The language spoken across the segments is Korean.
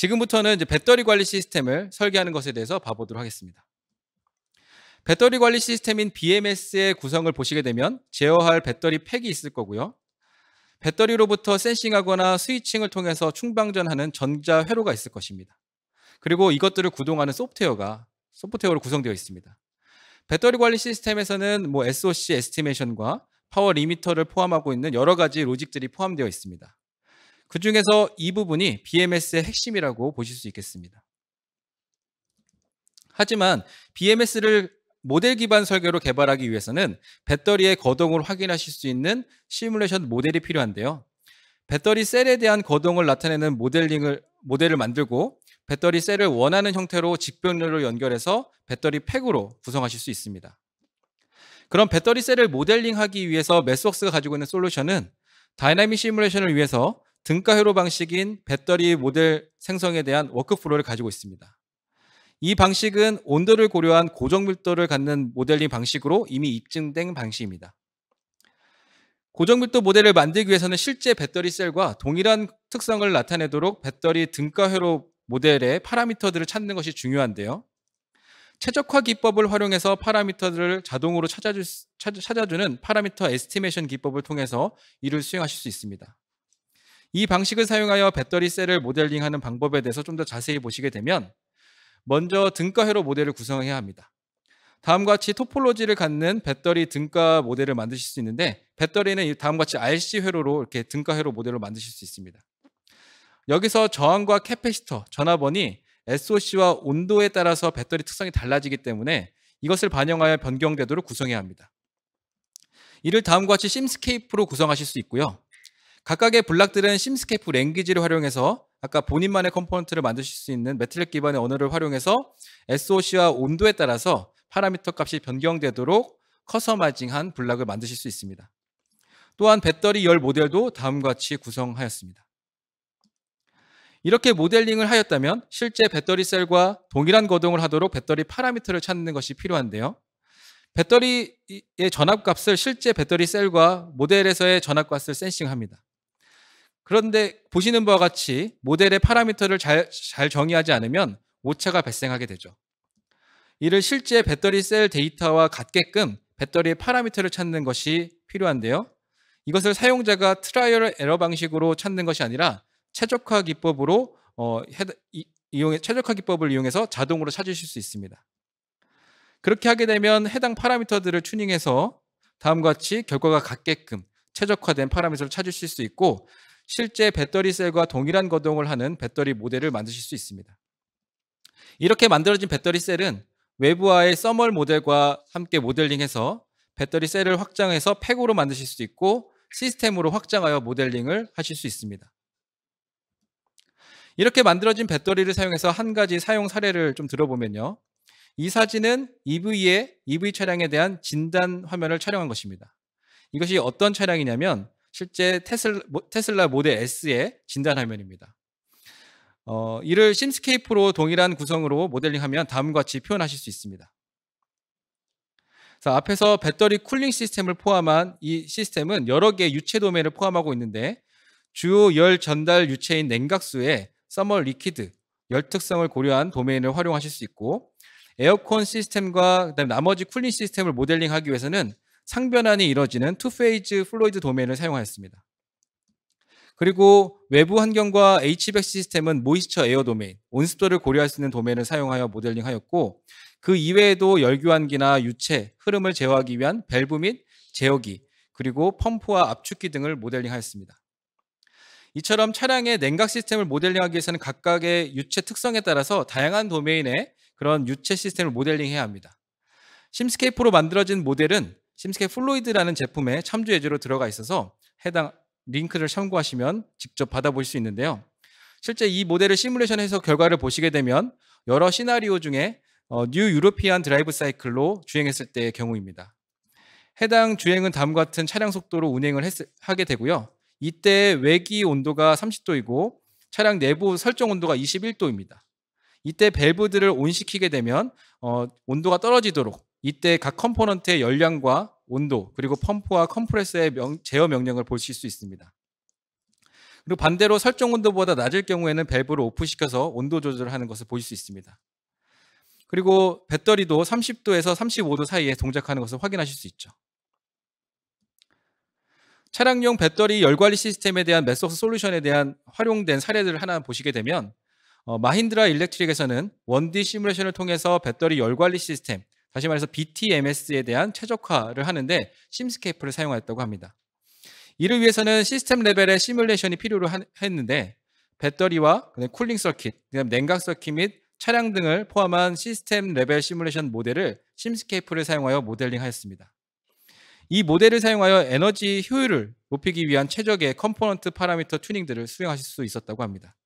지금부터는 이제 배터리 관리 시스템을 설계하는 것에 대해서 봐보도록 하겠습니다. 배터리 관리 시스템인 BMS의 구성을 보시게 되면 제어할 배터리 팩이 있을 거고요. 배터리로부터 센싱하거나 스위칭을 통해서 충방전하는 전자 회로가 있을 것입니다. 그리고 이것들을 구동하는 소프트웨어가 소프트웨어로 구성되어 있습니다. 배터리 관리 시스템에서는 뭐 SOC 에스티메이션과 파워 리미터를 포함하고 있는 여러 가지 로직들이 포함되어 있습니다. 그 중에서 이 부분이 BMS의 핵심이라고 보실 수 있겠습니다. 하지만 BMS를 모델 기반 설계로 개발하기 위해서는 배터리의 거동을 확인하실 수 있는 시뮬레이션 모델이 필요한데요. 배터리 셀에 대한 거동을 나타내는 모델링을 모델을 만들고 배터리 셀을 원하는 형태로 직변열로 연결해서 배터리 팩으로 구성하실 수 있습니다. 그럼 배터리 셀을 모델링하기 위해서 메스웍스가 가지고 있는 솔루션은 다이나믹 시뮬레이션을 위해서 등가 회로 방식인 배터리 모델 생성에 대한 워크플로우를 가지고 있습니다. 이 방식은 온도를 고려한 고정 밀도를 갖는 모델링 방식으로 이미 입증된 방식입니다. 고정 밀도 모델을 만들기 위해서는 실제 배터리 셀과 동일한 특성을 나타내도록 배터리 등가 회로 모델의 파라미터들을 찾는 것이 중요한데요. 최적화 기법을 활용해서 파라미터들을 자동으로 찾아주, 찾아주는 파라미터 에스티메이션 기법을 통해서 이를 수행하실 수 있습니다. 이 방식을 사용하여 배터리 셀을 모델링하는 방법에 대해서 좀 더 자세히 보시게 되면 먼저 등가 회로 모델을 구성해야 합니다. 다음과 같이 토폴로지를 갖는 배터리 등가 모델을 만드실 수 있는데 배터리는 다음과 같이 RC 회로로 이렇게 등가 회로 모델로 만드실 수 있습니다. 여기서 저항과 캐패시터, 전압원이 SOC와 온도에 따라서 배터리 특성이 달라지기 때문에 이것을 반영하여 변경 궤도를 구성해야 합니다. 이를 다음과 같이 심스케이프로 구성하실 수 있고요. 각각의 블락들은 심스케프 랭귀지를 활용해서 아까 본인만의 컴포넌트를 만드실 수 있는 매트릭 기반의 언어를 활용해서 SOC와 온도에 따라서 파라미터 값이 변경되도록 커서마징한 블락을 만드실 수 있습니다. 또한 배터리 열 모델도 다음과 같이 구성하였습니다. 이렇게 모델링을 하였다면 실제 배터리 셀과 동일한 거동을 하도록 배터리 파라미터를 찾는 것이 필요한데요. 배터리의 전압값을 실제 배터리 셀과 모델에서의 전압값을 센싱합니다. 그런데 보시는 바와 같이 모델의 파라미터를 잘, 잘 정의하지 않으면 오차가 발생하게 되죠. 이를 실제 배터리 셀 데이터와 같게끔 배터리의 파라미터를 찾는 것이 필요한데요. 이것을 사용자가 트라이얼 에러 방식으로 찾는 것이 아니라 최적화 기법으로 어, 이용해 최적화 기법을 이용해서 자동으로 찾으실 수 있습니다. 그렇게 하게 되면 해당 파라미터들을 튜닝해서 다음과 같이 결과가 같게끔 최적화된 파라미터를 찾으실 수 있고 실제 배터리 셀과 동일한 거동을 하는 배터리 모델을 만드실 수 있습니다. 이렇게 만들어진 배터리 셀은 외부와의 써멀 모델과 함께 모델링해서 배터리 셀을 확장해서 팩으로 만드실 수 있고 시스템으로 확장하여 모델링을 하실 수 있습니다. 이렇게 만들어진 배터리를 사용해서 한 가지 사용 사례를 좀 들어보면요. 이 사진은 EV의 EV 차량에 대한 진단 화면을 촬영한 것입니다. 이것이 어떤 차량이냐면 실제 테슬라, 테슬라 모델 S의 진단 화면입니다. 어, 이를 심스케이프로 동일한 구성으로 모델링하면 다음과 같이 표현하실 수 있습니다. 앞에서 배터리 쿨링 시스템을 포함한 이 시스템은 여러 개의 유체 도면을 포함하고 있는데 주요 열 전달 유체인 냉각수의 서멀 리퀴드, 열 특성을 고려한 도메인을 활용하실 수 있고 에어컨 시스템과 그다음 나머지 쿨링 시스템을 모델링하기 위해서는 상변환이 이뤄지는 투페이즈 플로이드 도메인을 사용하였습니다. 그리고 외부 환경과 HVAC 시스템은 모이스처 에어 도메인, 온습도를 고려할 수 있는 도메인을 사용하여 모델링하였고 그 이외에도 열교환기나 유체, 흐름을 제어하기 위한 밸브 및 제어기, 그리고 펌프와 압축기 등을 모델링하였습니다. 이처럼 차량의 냉각 시스템을 모델링하기 위해서는 각각의 유체 특성에 따라서 다양한 도메인의 그런 유체 시스템을 모델링해야 합니다. 심스케이프로 만들어진 모델은 심스케 플로이드라는 제품에 참조 예제로 들어가 있어서 해당 링크를 참고하시면 직접 받아보실 수 있는데요. 실제 이 모델을 시뮬레이션해서 결과를 보시게 되면 여러 시나리오 중에 뉴 유로피안 드라이브 사이클로 주행했을 때의 경우입니다. 해당 주행은 다음과 같은 차량 속도로 운행을 했, 하게 되고요. 이때 외기 온도가 30도이고 차량 내부 설정 온도가 21도입니다. 이때 밸브들을 온시키게 되면 어, 온도가 떨어지도록 이때 각 컴포넌트의 열량과 온도 그리고 펌프와 컴프레서의 명, 제어 명령을 보실 수 있습니다. 그리고 반대로 설정 온도보다 낮을 경우에는 밸브를 오프시켜서 온도 조절을 하는 것을 보실 수 있습니다. 그리고 배터리도 30도에서 35도 사이에 동작하는 것을 확인하실 수 있죠. 차량용 배터리 열관리 시스템에 대한 메소스 솔루션에 대한 활용된 사례들을 하나 보시게 되면 어, 마힌드라 일렉트릭에서는 원디 시뮬레이션을 통해서 배터리 열관리 시스템 다시 말해서 BTMS에 대한 최적화를 하는데 심스케이프를 사용하였다고 합니다. 이를 위해서는 시스템 레벨의 시뮬레이션이 필요로 했는데 배터리와 쿨링 서킷, 냉각 서킷 및 차량 등을 포함한 시스템 레벨 시뮬레이션 모델을 심스케이프를 사용하여 모델링하였습니다. 이 모델을 사용하여 에너지 효율을 높이기 위한 최적의 컴포넌트 파라미터 튜닝들을 수행하실 수 있었다고 합니다.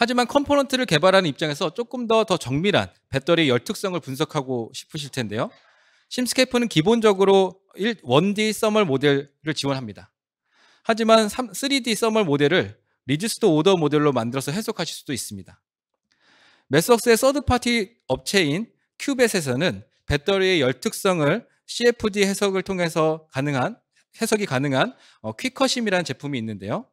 하지만 컴포넌트를 개발하는 입장에서 조금 더 더 정밀한 배터리 의열 특성을 분석하고 싶으실 텐데요. 심스케이프는 기본적으로 1, 1D 서멀 모델을 지원합니다. 하지만 3, 3D 서멀 모델을 리지스트 오더 모델로 만들어서 해석하실 수도 있습니다. 메스웍스의 서드파티 업체인 큐벳에서는 배터리의 열 특성을 CFD 해석을 통해서 가능한 해석이 가능한 어, 퀵컷임이라는 제품이 있는데요.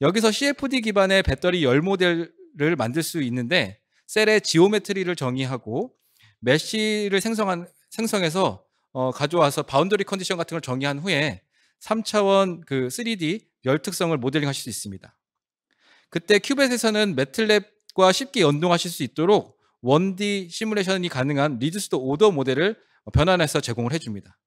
여기서 CFD 기반의 배터리 열 모델을 만들 수 있는데 셀의 지오메트리를 정의하고 메쉬를 생성한 생성해서 어, 가져와서 바운더리 컨디션 같은 걸 정의한 후에 3차원 그 3D 열 특성을 모델링 하실 수 있습니다. 그때 큐벳에서는 매틀랩과 쉽게 연동하실 수 있도록 1D 시뮬레이션이 가능한 리드스도 오더 모델을 변환해서 제공을 해줍니다.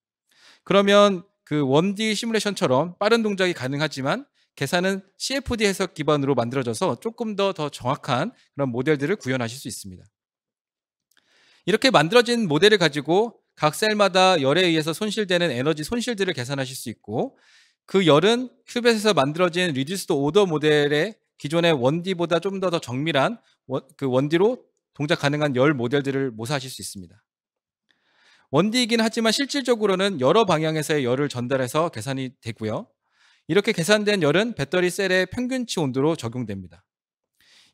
그러면 그 1D 시뮬레이션처럼 빠른 동작이 가능하지만 계산은 CFD 해석 기반으로 만들어져서 조금 더더 정확한 그런 모델들을 구현하실 수 있습니다. 이렇게 만들어진 모델을 가지고 각 셀마다 열에 의해서 손실되는 에너지 손실들을 계산하실 수 있고 그 열은 큐벳에서 만들어진 리듀스드 오더 모델의 기존의 원디보다 좀 더 더 정밀한 그 원디로 동작 가능한 열 모델들을 모사하실 수 있습니다. 원디이긴 하지만 실질적으로는 여러 방향에서의 열을 전달해서 계산이 되고요. 이렇게 계산된 열은 배터리 셀의 평균치 온도로 적용됩니다.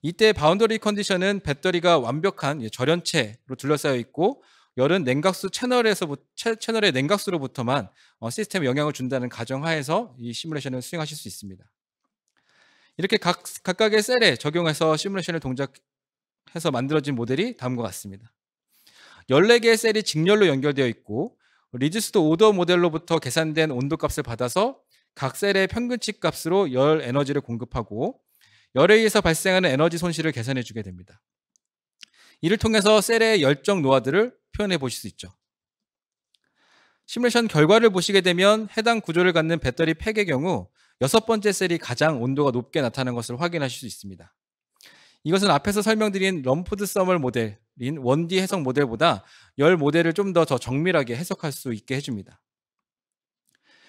이때 바운더리 컨디션은 배터리가 완벽한 예, 절연체로 둘러싸여 있고 열은 냉각수 채널에서 채널의 냉각수로부터만 어, 시스템에 영향을 준다는 가정하에서 이 시뮬레이션을 수행하실 수 있습니다. 이렇게 각, 각각의 셀에 적용해서 시뮬레이션을 동작해서 만들어진 모델이 다음과 같습니다. 14개의 셀이 직렬로 연결되어 있고 리지스도 오더 모델로부터 계산된 온도값을 받아서 각 셀의 평균치 값으로 열 에너지를 공급하고 열에 의해서 발생하는 에너지 손실을 계산해 주게 됩니다. 이를 통해서 셀의 열정 노화들을 표현해 보실 수 있죠. 시뮬레이션 결과를 보시게 되면 해당 구조를 갖는 배터리 팩의 경우 여섯 번째 셀이 가장 온도가 높게 나타나는 것을 확인하실 수 있습니다. 이것은 앞에서 설명드린 럼프드 서멀 모델인 원디 해석 모델보다 열 모델을 좀 더 정밀하게 해석할 수 있게 해줍니다.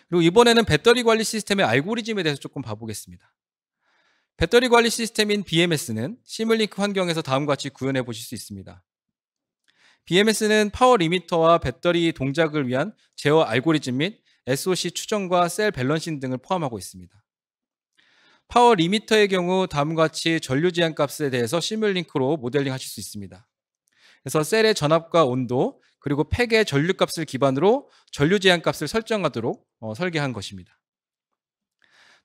그리고 이번에는 배터리 관리 시스템의 알고리즘에 대해서 조금 봐보겠습니다. 배터리 관리 시스템인 BMS는 시뮬링크 환경에서 다음과 같이 구현해 보실 수 있습니다. BMS는 파워 리미터와 배터리 동작을 위한 제어 알고리즘 및 SOC 추정과 셀 밸런싱 등을 포함하고 있습니다. 파워 리미터의 경우 다음과 같이 전류 지향 값에 대해서 시뮬링크로 모델링 하실 수 있습니다. 그래서 셀의 전압과 온도, 그리고 팩의 전류값을 기반으로 전류 제한값을 설정하도록 어, 설계한 것입니다.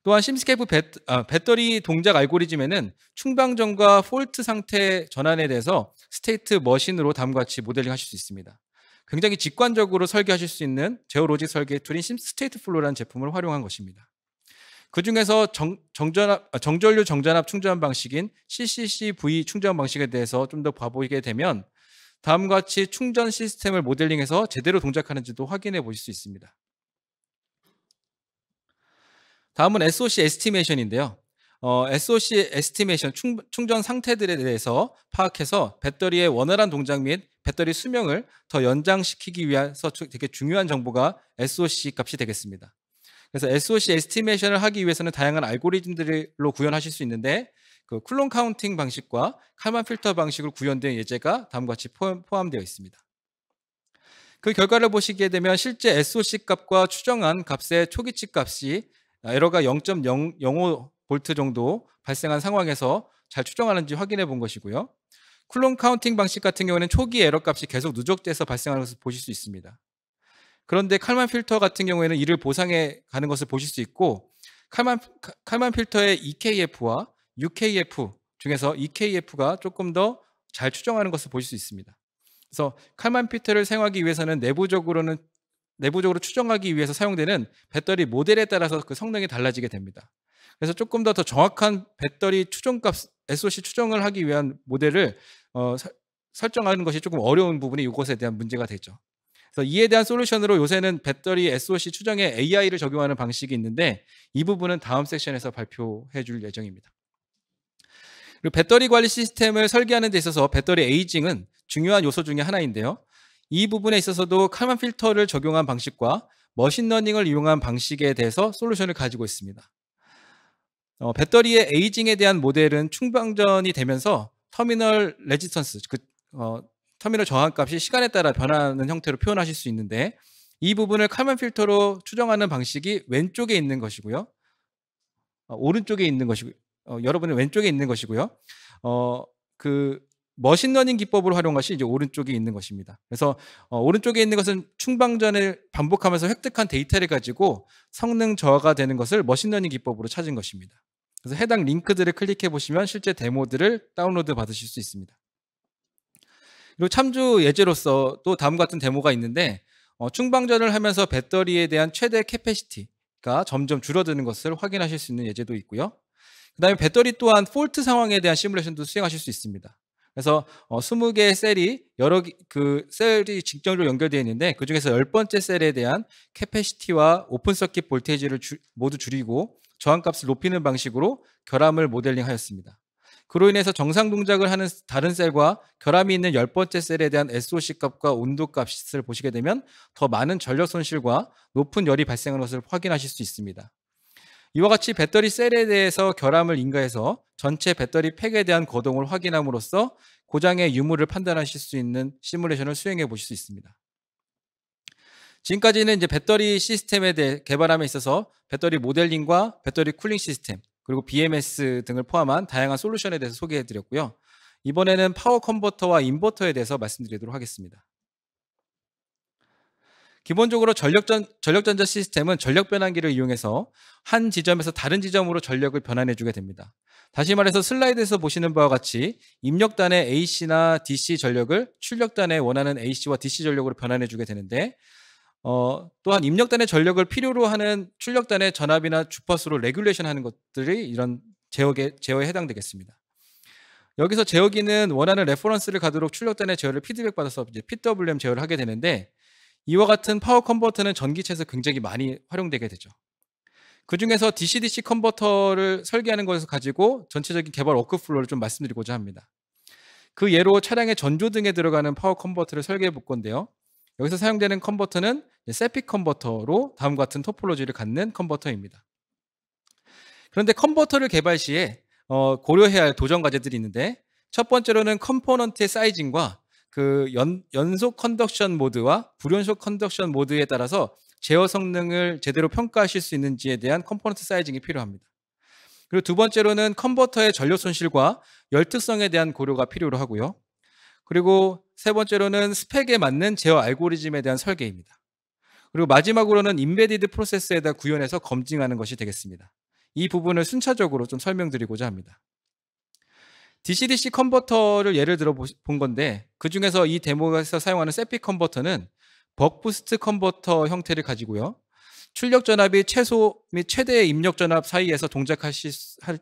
또한 심스케이프 아, 배터리 동작 알고리즘에는 충방전과 폴트 상태 전환에 대해서 스테이트 머신으로 다음과 같이 모델링 하실 수 있습니다. 굉장히 직관적으로 설계하실 수 있는 제어로직 설계 툴인 스테이트 플로라는 제품을 활용한 것입니다. 그 중에서 아, 정전류 정전압 충전 방식인 CCCV 충전 방식에 대해서 좀 더 봐보게 되면 다음과 같이 충전 시스템을 모델링해서 제대로 동작하는지도 확인해 보실 수 있습니다. 다음은 SOC 에스티메이션인데요. 어, SOC 에스티메이션 충, 전 상태들에 대해서 파악해서 배터리의 원활한 동작 및 배터리 수명을 더 연장시키기 위해서 되게 중요한 정보가 SOC 값이 되겠습니다. 그래서 SOC 에스티메이션을 하기 위해서는 다양한 알고리즘들로 구현하실 수 있는데 그 쿨론 카운팅 방식과 칼만 필터 방식으로 구현된 예제가 다음과 같이 포함되어 있습니다. 그 결과를 보시게 되면 실제 SOC 값과 추정한 값의 초기치 값이 에러가 0 0 5 볼트 정도 발생한 상황에서 잘 추정하는지 확인해 본 것이고요. 쿨론 카운팅 방식 같은 경우는 에 초기 에러 값이 계속 누적돼서 발생하는 것을 보실 수 있습니다. 그런데 칼만 필터 같은 경우에는 이를 보상해 가는 것을 보실 수 있고 칼만, 칼만 필터의 EKF와 UKF 중에서 EKF가 조금 더 잘 추정하는 것을 보실 수 있습니다. 그래서 칼만 피터를 사용하기 위해서는 내부적으로는 내부적으로 추정하기 위해서 사용되는 배터리 모델에 따라서 그 성능이 달라지게 됩니다. 그래서 조금 더 더 정확한 배터리 추정값 SOC 추정을 하기 위한 모델을 어, 사, 설정하는 것이 조금 어려운 부분이 이것에 대한 문제가 되죠. 그래서 이에 대한 솔루션으로 요새는 배터리 SOC 추정에 AI를 적용하는 방식이 있는데 이 부분은 다음 섹션에서 발표해 줄 예정입니다. 그리고 배터리 관리 시스템을 설계하는 데 있어서 배터리 에이징은 중요한 요소 중의 하나인데요. 이 부분에 있어서도 칼만 필터를 적용한 방식과 머신러닝을 이용한 방식에 대해서 솔루션을 가지고 있습니다. 어, 배터리의 에이징에 대한 모델은 충방전이 되면서 터미널 레지턴스, 그, 어, 터미널 저항값이 시간에 따라 변하는 형태로 표현하실 수 있는데 이 부분을 칼만 필터로 추정하는 방식이 왼쪽에 있는 것이고요. 어, 오른쪽에 있는 것이고 요 어, 여러분의 왼쪽에 있는 것이고요. 어, 그 머신러닝 기법으로 활용한 것이 이제 오른쪽에 있는 것입니다. 그래서 어, 오른쪽에 있는 것은 충방전을 반복하면서 획득한 데이터를 가지고 성능 저하가 되는 것을 머신러닝 기법으로 찾은 것입니다. 그래서 해당 링크들을 클릭해 보시면 실제 데모들을 다운로드 받으실 수 있습니다. 그리고 참조 예제로서 또 다음 같은 데모가 있는데 어, 충방전을 하면서 배터리에 대한 최대 캐패시티가 점점 줄어드는 것을 확인하실 수 있는 예제도 있고요. 그 다음에 배터리 또한 폴트 상황에 대한 시뮬레이션도 수행하실 수 있습니다. 그래서 어, 20개의 셀이 여러 그 셀이 직접적으로 연결되어 있는데 그 중에서 열번째 셀에 대한 캐패시티와 오픈 서킷 볼테이지를 주, 모두 줄이고 저항값을 높이는 방식으로 결함을 모델링하였습니다. 그로 인해서 정상 동작을 하는 다른 셀과 결함이 있는 열번째 셀에 대한 SOC 값과 온도 값을 보시게 되면 더 많은 전력 손실과 높은 열이 발생하는 것을 확인하실 수 있습니다. 이와 같이 배터리 셀에 대해서 결함을 인가해서 전체 배터리 팩에 대한 거동을 확인함으로써 고장의 유무를 판단하실 수 있는 시뮬레이션을 수행해 보실 수 있습니다. 지금까지는 이제 배터리 시스템에 대해 개발함에 있어서 배터리 모델링과 배터리 쿨링 시스템 그리고 BMS 등을 포함한 다양한 솔루션에 대해서 소개해 드렸고요. 이번에는 파워 컨버터와 인버터에 대해서 말씀드리도록 하겠습니다. 기본적으로 전력전, 전력전자 시스템은 전력 변환기를 이용해서 한 지점에서 다른 지점으로 전력을 변환해 주게 됩니다. 다시 말해서 슬라이드에서 보시는 바와 같이 입력단의 AC나 DC 전력을 출력단에 원하는 AC와 DC 전력으로 변환해 주게 되는데 어, 또한 입력단의 전력을 필요로 하는 출력단의 전압이나 주파수로 레귤레이션 하는 것들이 이런 제어에, 제어에 해당되겠습니다. 여기서 제어기는 원하는 레퍼런스를 가도록 출력단의 제어를 피드백받아서 이제 PWM 제어를 하게 되는데 이와 같은 파워 컨버터는 전기차에서 굉장히 많이 활용되게 되죠. 그 중에서 DC-DC 컨버터를 설계하는 것에서 가지고 전체적인 개발 워크플로우를 좀 말씀드리고자 합니다. 그 예로 차량의 전조 등에 들어가는 파워 컨버터를 설계해 볼 건데요. 여기서 사용되는 컨버터는 세픽 컨버터로 다음 같은 토폴로지를 갖는 컨버터입니다. 그런데 컨버터를 개발 시에 어, 고려해야 할 도전 과제들이 있는데 첫 번째로는 컴포넌트의 사이징과 그 연, 연속 컨덕션 모드와 불연속 컨덕션 모드에 따라서 제어 성능을 제대로 평가하실 수 있는지에 대한 컴포넌트 사이징이 필요합니다. 그리고 두 번째로는 컨버터의 전력 손실과 열특성에 대한 고려가 필요로 하고요. 그리고 세 번째로는 스펙에 맞는 제어 알고리즘에 대한 설계입니다. 그리고 마지막으로는 인베디드 프로세스에다 구현해서 검증하는 것이 되겠습니다. 이 부분을 순차적으로 좀 설명드리고자 합니다. DC-DC 컨버터를 예를 들어 본 건데 그 중에서 이 데모에서 사용하는 세피 컨버터는 버크부스트 컨버터 형태를 가지고요. 출력 전압이 최소 및 최대의 입력 전압 사이에서 동작할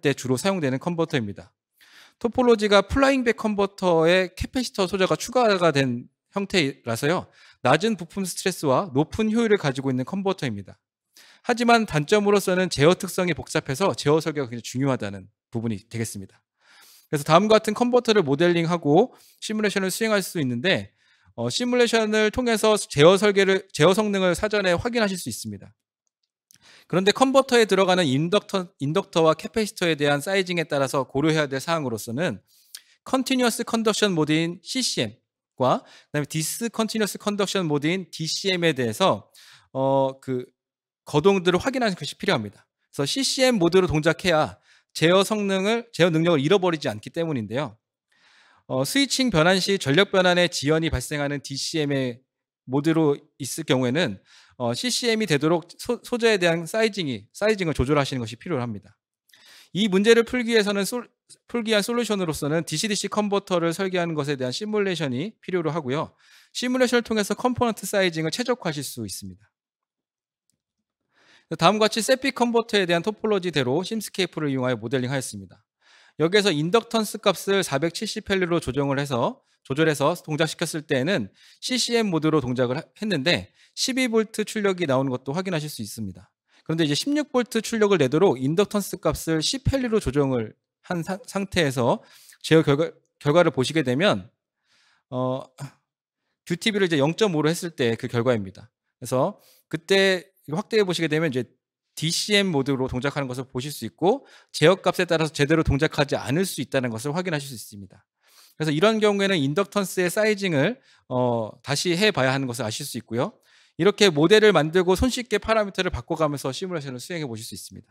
때 주로 사용되는 컨버터입니다. 토폴로지가 플라잉백 컨버터에 캐패시터 소자가 추가가 된 형태라서요. 낮은 부품 스트레스와 높은 효율을 가지고 있는 컨버터입니다. 하지만 단점으로서는 제어 특성이 복잡해서 제어 설계가 굉장히 중요하다는 부분이 되겠습니다. 그래서 다음과 같은 컨버터를 모델링하고 시뮬레이션을 수행할 수 있는데 어, 시뮬레이션을 통해서 제어 설계를 제어 성능을 사전에 확인하실 수 있습니다. 그런데 컨버터에 들어가는 인덕터, 인덕터와 캐패시터에 대한 사이징에 따라서 고려해야 될 사항으로서는 컨티뉴어스 컨덕션 모드인 CCM과 그다음에 디스 컨티뉴어스 컨덕션 모드인 DCM에 대해서 어, 그 거동들을 확인하는 것이 필요합니다. 그래서 CCM 모드로 동작해야 제어 성능을 제어 능력을 잃어버리지 않기 때문인데요. 어, 스위칭 변환 시 전력 변환의 지연이 발생하는 DCM의 모드로 있을 경우에는 어, CCM이 되도록 소, 재에 대한 사이징이 사이징을 조절하시는 것이 필요합니다. 이 문제를 풀기 위해서는 솔, 풀기 위한 솔루션으로서는 DC-DC 컨버터를 설계하는 것에 대한 시뮬레이션이 필요로 하고요. 시뮬레이션을 통해서 컴포넌트 사이징을 최적화하실 수 있습니다. 다음과 같이 세피 컨버터에 대한 토폴로지대로 심스케이프를 이용하여 모델링하였습니다. 여기에서 인덕턴스 값을 470헬리로 조정을 해서 조절해서 동작시켰을 때에는 CCM 모드로 동작을 했는데 12V 출력이 나오는 것도 확인하실 수 있습니다. 그런데 이제 16V 출력을 내도록 인덕턴스 값을 10헬리로 조정을 한 사, 상태에서 제어 결과, 결과를 보시게 되면 어, 듀티비를 이제 0.5로 했을 때 그 결과입니다. 그래서 그때 확대해 보시게 되면 이제 DCM 모드로 동작하는 것을 보실 수 있고 제어 값에 따라서 제대로 동작하지 않을 수 있다는 것을 확인하실 수 있습니다. 그래서 이런 경우에는 인덕턴스의 사이징을 어, 다시 해봐야 하는 것을 아실 수 있고요. 이렇게 모델을 만들고 손쉽게 파라미터를 바꿔가면서 시뮬레이션을 수행해 보실 수 있습니다.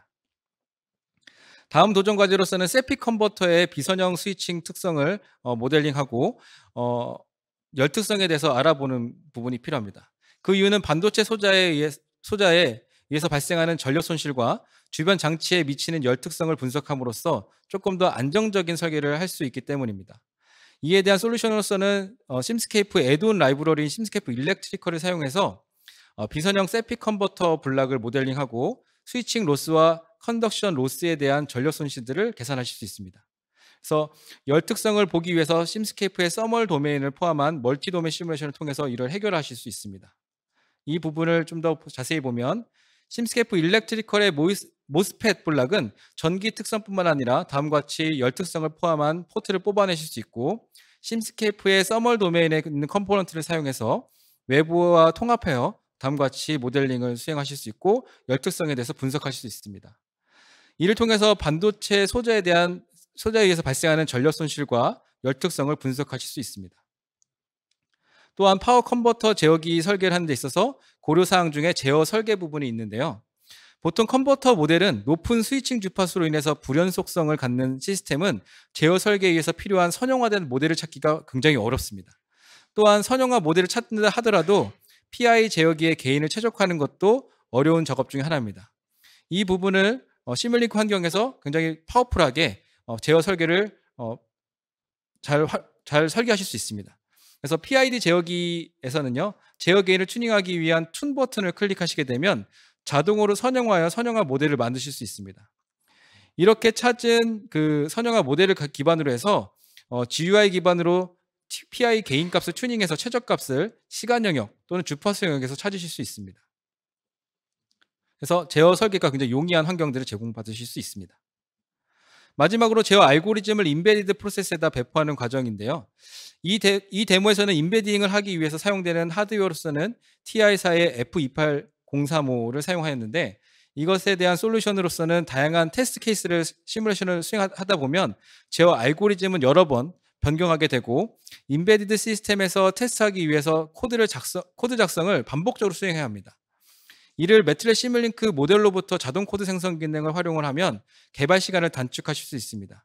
다음 도전 과제로서는 세피 컨버터의 비선형 스위칭 특성을 어, 모델링하고 어, 열특성에 대해서 알아보는 부분이 필요합니다. 그 이유는 반도체 소자에 의해 소자에 의해서 발생하는 전력 손실과 주변 장치에 미치는 열 특성을 분석함으로써 조금 더 안정적인 설계를 할 수 있기 때문입니다. 이에 대한 솔루션으로서는 어, 심스케이프 에드온 라이브러리인 심스케이프 일렉트리컬을 사용해서 어, 비선형 세피 컨버터 블락을 모델링하고 스위칭 로스와 컨덕션 로스에 대한 전력 손실들을 계산하실 수 있습니다. 그래서 열 특성을 보기 위해서 심스케이프의 서멀 도메인을 포함한 멀티 도메 시뮬레이션을 통해서 이를 해결하실 수 있습니다. 이 부분을 좀 더 자세히 보면 심스케프 일렉트리컬의 모스펫 블락은 전기 특성뿐만 아니라 다음과 같이 열특성을 포함한 포트를 뽑아내실 수 있고 심스케프의 서멀 도메인에 있는 컴포넌트를 사용해서 외부와 통합하여 다음과 같이 모델링을 수행하실 수 있고 열특성에 대해서 분석하실 수 있습니다. 이를 통해서 반도체 소재에 대한 소재에 의해서 발생하는 전력 손실과 열특성을 분석하실 수 있습니다. 또한 파워 컨버터 제어기 설계를 하는 데 있어서 고려사항 중에 제어 설계 부분이 있는데요. 보통 컨버터 모델은 높은 스위칭 주파수로 인해서 불연속성을 갖는 시스템은 제어 설계에 의해서 필요한 선형화된 모델을 찾기가 굉장히 어렵습니다. 또한 선형화 모델을 찾는다 하더라도 PI 제어기의 개인을 최적화하는 것도 어려운 작업 중 하나입니다. 이 부분을 어, 시뮬링크 환경에서 굉장히 파워풀하게 어, 제어 설계를 어, 잘, 잘 설계하실 수 있습니다. 그래서 PID 제어기에서는요. 제어기인을 튜닝하기 위한 툰 버튼을 클릭하시게 되면 자동으로 선형화하여 선형화 모델을 만드실 수 있습니다. 이렇게 찾은 그 선형화 모델을 기반으로 해서 어, GUI 기반으로 PI 개인 값을 튜닝해서 최적 값을 시간 영역 또는 주파수 영역에서 찾으실 수 있습니다. 그래서 제어 설계가 굉장히 용이한 환경들을 제공받으실 수 있습니다. 마지막으로 제어 알고리즘을 인베디드 프로세스에다 배포하는 과정인데요. 이, 데, 이 데모에서는 인베딩을 하기 위해서 사용되는 하드웨어로서는 TI사의 F28035를 사용하였는데 이것에 대한 솔루션으로서는 다양한 테스트 케이스를 시뮬레이션을 수행하다 보면 제어 알고리즘은 여러 번 변경하게 되고 인베디드 시스템에서 테스트하기 위해서 코드를 작성, 코드 작성을 반복적으로 수행해야 합니다. 이를 매트렛 시뮬링크 모델로부터 자동 코드 생성 기능을 활용을 하면 개발 시간을 단축하실 수 있습니다.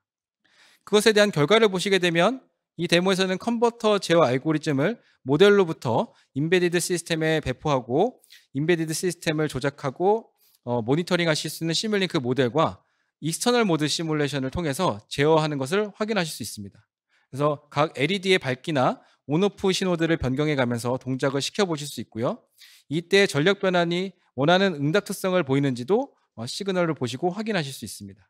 그것에 대한 결과를 보시게 되면 이 데모에서는 컨버터 제어 알고리즘을 모델로부터 인베디드 시스템에 배포하고 인베디드 시스템을 조작하고 어, 모니터링 하실 수 있는 시뮬링크 모델과 익스터널 모드 시뮬레이션을 통해서 제어하는 것을 확인하실 수 있습니다. 그래서 각 LED의 밝기나 온오프 신호들을 변경해 가면서 동작을 시켜보실 수 있고요. 이때 전력 변환이 원하는 응답 특성을 보이는지도 어, 시그널을 보시고 확인하실 수 있습니다.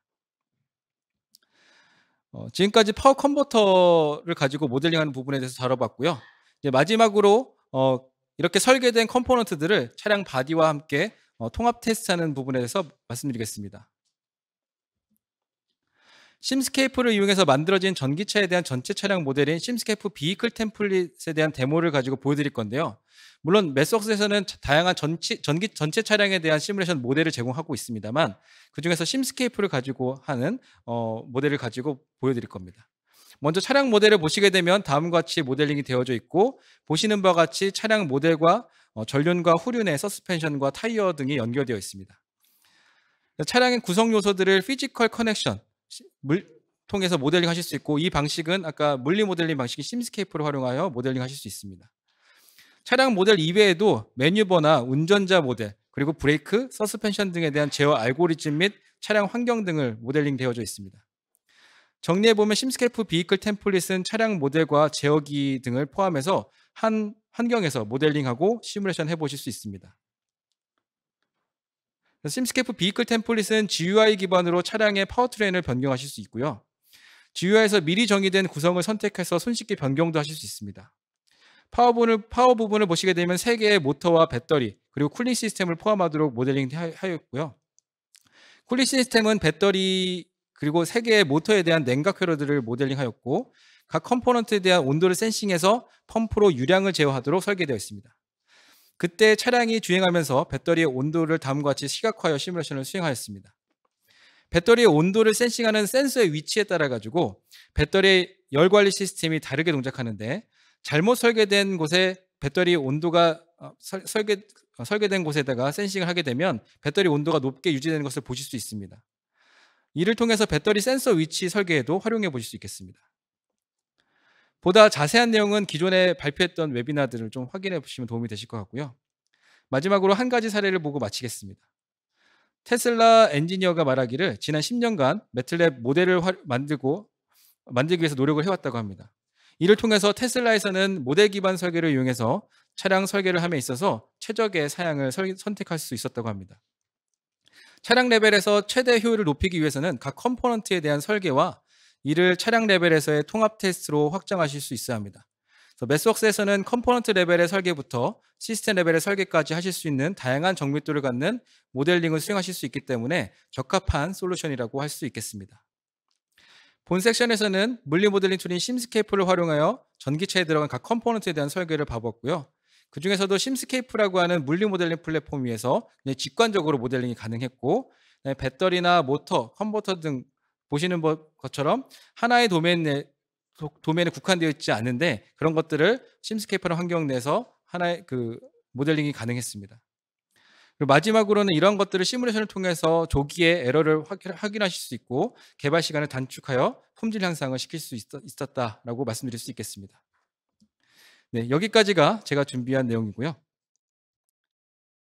어, 지금까지 파워 컨버터를 가지고 모델링하는 부분에 대해서 다뤄봤고요. 마지막으로 어, 이렇게 설계된 컴포넌트들을 차량 바디와 함께 통합 테스트하는 부분에 대해서 말씀드리겠습니다. 심스케이프를 이용해서 만들어진 전기차에 대한 전체 차량 모델인 심스케이프 비이클 템플릿에 대한 데모를 가지고 보여드릴 건데요. 물론 메소스에서는 다양한 전치, 전기, 전체 차량에 대한 시뮬레이션 모델을 제공하고 있습니다만 그중에서 심스케이프를 가지고 하는 어, 모델을 가지고 보여드릴 겁니다. 먼저 차량 모델을 보시게 되면 다음과 같이 모델링이 되어져 있고 보시는 바와 같이 차량 모델과 어, 전륜과 후륜의 서스펜션과 타이어 등이 연결되어 있습니다. 차량의 구성 요소들을 피지컬 커넥션, 물, 통해서 모델링 하실 수 있고 이 방식은 아까 물리 모델링 방식인 심스케이프를 활용하여 모델링 하실 수 있습니다. 차량 모델 이외에도 메뉴버나 운전자 모델 그리고 브레이크, 서스펜션 등에 대한 제어 알고리즘 및 차량 환경 등을 모델링 되어져 있습니다. 정리해보면 심스케이프 비이클 템플릿은 차량 모델과 제어기 등을 포함해서 한 환경에서 모델링하고 시뮬레이션 해보실 수 있습니다. 심스케프 비이클 템플릿은 GUI 기반으로 차량의 파워트레인을 변경하실 수 있고요. GUI에서 미리 정의된 구성을 선택해서 손쉽게 변경도 하실 수 있습니다. 파워 부분을, 파워 부분을 보시게 되면 3개의 모터와 배터리 그리고 쿨링 시스템을 포함하도록 모델링 하였고요. 쿨링 시스템은 배터리 그리고 3개의 모터에 대한 냉각 회로들을 모델링하였고 각 컴포넌트에 대한 온도를 센싱해서 펌프로 유량을 제어하도록 설계되어 있습니다. 그때 차량이 주행하면서 배터리의 온도를 다음과 같이 시각화하여 시뮬레이션을 수행하였습니다. 배터리의 온도를 센싱하는 센서의 위치에 따라 가지고 배터리 열 관리 시스템이 다르게 동작하는데 잘못 설계된 곳에 배터리 온도가 어, 설계 어, 설계된 곳에다가 센싱을 하게 되면 배터리 온도가 높게 유지되는 것을 보실 수 있습니다. 이를 통해서 배터리 센서 위치 설계에도 활용해 보실 수 있겠습니다. 보다 자세한 내용은 기존에 발표했던 웨비나들을 좀 확인해 보시면 도움이 되실 것 같고요. 마지막으로 한 가지 사례를 보고 마치겠습니다. 테슬라 엔지니어가 말하기를 지난 10년간 매틀랩 모델을 만들고 만들기 위해서 노력을 해왔다고 합니다. 이를 통해서 테슬라에서는 모델 기반 설계를 이용해서 차량 설계를 함에 있어서 최적의 사양을 선택할 수 있었다고 합니다. 차량 레벨에서 최대 효율을 높이기 위해서는 각 컴포넌트에 대한 설계와 이를 차량 레벨에서의 통합 테스트로 확장하실 수 있어야 합니다. 매스웍스에서는 컴포넌트 레벨의 설계부터 시스템 레벨의 설계까지 하실 수 있는 다양한 정밀도를 갖는 모델링을 수행하실 수 있기 때문에 적합한 솔루션이라고 할 수 있겠습니다. 본 섹션에서는 물리 모델링 툴인 심스케이프를 활용하여 전기차에 들어간 각 컴포넌트에 대한 설계를 봐봤고요. 그 중에서도 심스케이프라고 하는 물리 모델링 플랫폼 위에서 직관적으로 모델링이 가능했고 배터리나 모터, 컨버터 등 보시는 것처럼 하나의 도메인에 도메인에 국한되어 있지 않은데 그런 것들을 심스케이퍼라는 환경 내에서 하나의 그 모델링이 가능했습니다. 그리고 마지막으로는 이런 것들을 시뮬레이션을 통해서 조기에 에러를 확인하실 수 있고 개발 시간을 단축하여 품질 향상을 시킬 수 있었다라고 말씀드릴 수 있겠습니다. 네, 여기까지가 제가 준비한 내용이고요.